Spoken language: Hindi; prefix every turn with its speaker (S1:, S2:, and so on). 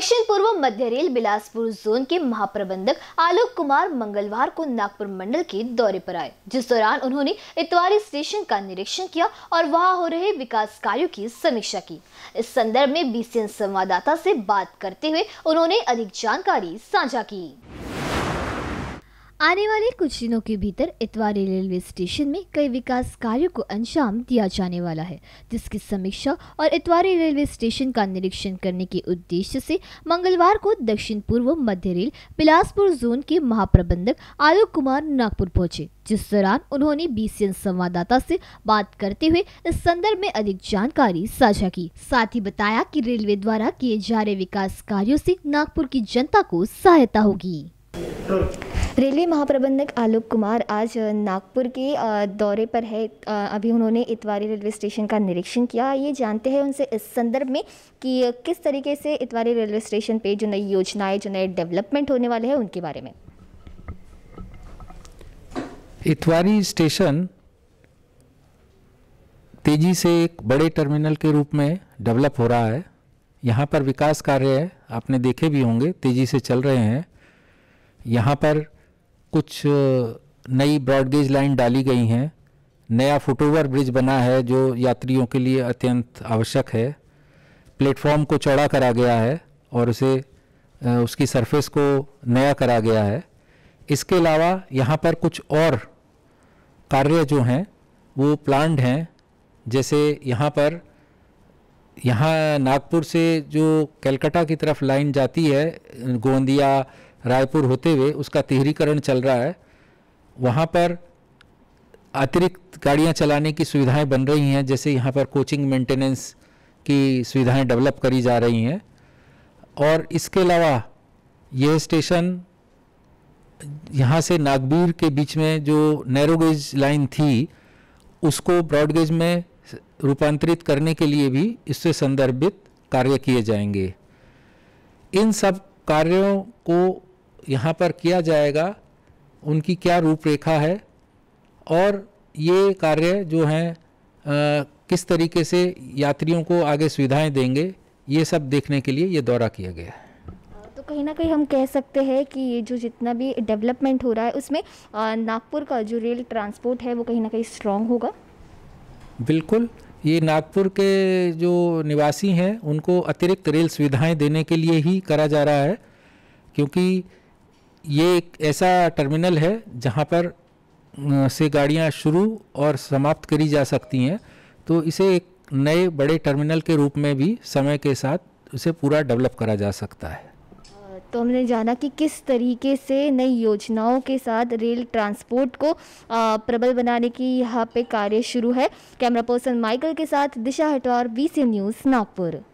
S1: दक्षिण पूर्व मध्य रेल बिलासपुर जोन के महाप्रबंधक आलोक कुमार मंगलवार को नागपुर मंडल के दौरे पर आए जिस दौरान उन्होंने इतवारी स्टेशन का निरीक्षण किया और वहां हो रहे विकास कार्यों की समीक्षा की इस संदर्भ में बीसीएन संवाददाता से बात करते हुए उन्होंने अधिक जानकारी साझा की आने वाले कुछ दिनों के भीतर इतवारी रेलवे स्टेशन में कई विकास कार्यों को अंजाम दिया जाने वाला है जिसकी समीक्षा और इतवारी रेलवे स्टेशन का निरीक्षण करने के उद्देश्य से मंगलवार को दक्षिण पूर्व मध्य रेल बिलासपुर जोन के महाप्रबंधक आलोक कुमार नागपुर पहुंचे जिस दौरान उन्होंने बीसीएन संवाददाता से बात करते हुए इस संदर्भ में अधिक जानकारी साझा की साथ ही बताया की रेलवे द्वारा किए जा रहे विकास कार्यो ऐसी नागपुर की जनता को सहायता होगी तो रेलवे महाप्रबंधक आलोक कुमार
S2: आज नागपुर के दौरे पर है अभी उन्होंने इतवारी रेलवे स्टेशन का निरीक्षण किया ये जानते हैं उनसे इस संदर्भ में कि किस तरीके से इतवारी रेलवे स्टेशन पे जो नई योजनाएं जो नए डेवलपमेंट होने वाले हैं उनके बारे में
S3: इतवारी स्टेशन तेजी से एक बड़े टर्मिनल के रूप में डेवलप हो रहा है यहाँ पर विकास कार्य आपने देखे भी होंगे तेज़ी से चल रहे हैं यहाँ पर कुछ नई ब्रॉडगेज लाइन डाली गई हैं नया फुटओवर ब्रिज बना है जो यात्रियों के लिए अत्यंत आवश्यक है प्लेटफॉर्म को चौड़ा करा गया है और उसे उसकी सरफेस को नया करा गया है इसके अलावा यहाँ पर कुछ और कार्य जो हैं वो प्लान्ड हैं जैसे यहाँ पर यहाँ नागपुर से जो कलकत्ता की तरफ लाइन जाती है गोंदिया रायपुर होते हुए उसका तिहरीकरण चल रहा है वहाँ पर अतिरिक्त गाड़ियाँ चलाने की सुविधाएं बन रही हैं जैसे यहाँ पर कोचिंग मेंटेनेंस की सुविधाएं डेवलप करी जा रही हैं और इसके अलावा यह स्टेशन यहाँ से नागबीर के बीच में जो नैरोगेज लाइन थी उसको ब्रॉडगेज में रूपांतरित करने के लिए भी इससे संदर्भित कार्य किए जाएंगे इन सब कार्यों को यहाँ पर किया जाएगा उनकी क्या रूपरेखा है और ये कार्य जो हैं किस तरीके से यात्रियों को आगे सुविधाएं देंगे ये सब देखने के लिए ये दौरा किया गया है
S2: तो कहीं ना कहीं हम कह सकते हैं कि ये जो जितना भी डेवलपमेंट हो रहा है उसमें नागपुर का जो रेल ट्रांसपोर्ट है वो कहीं ना कहीं स्ट्रांग होगा
S3: बिल्कुल ये नागपुर के जो निवासी हैं उनको अतिरिक्त रेल सुविधाएं देने के लिए ही करा जा रहा है क्योंकि ये एक ऐसा टर्मिनल है जहाँ पर से गाड़ियाँ शुरू और समाप्त करी जा सकती हैं तो इसे एक नए बड़े टर्मिनल के रूप में भी समय के साथ उसे पूरा डेवलप करा जा सकता है
S2: तो हमने जाना कि किस तरीके से नई योजनाओं के साथ रेल ट्रांसपोर्ट को प्रबल बनाने की यहाँ पे कार्य शुरू है कैमरा पर्सन माइकल के साथ दिशा हटवार बी न्यूज़ नागपुर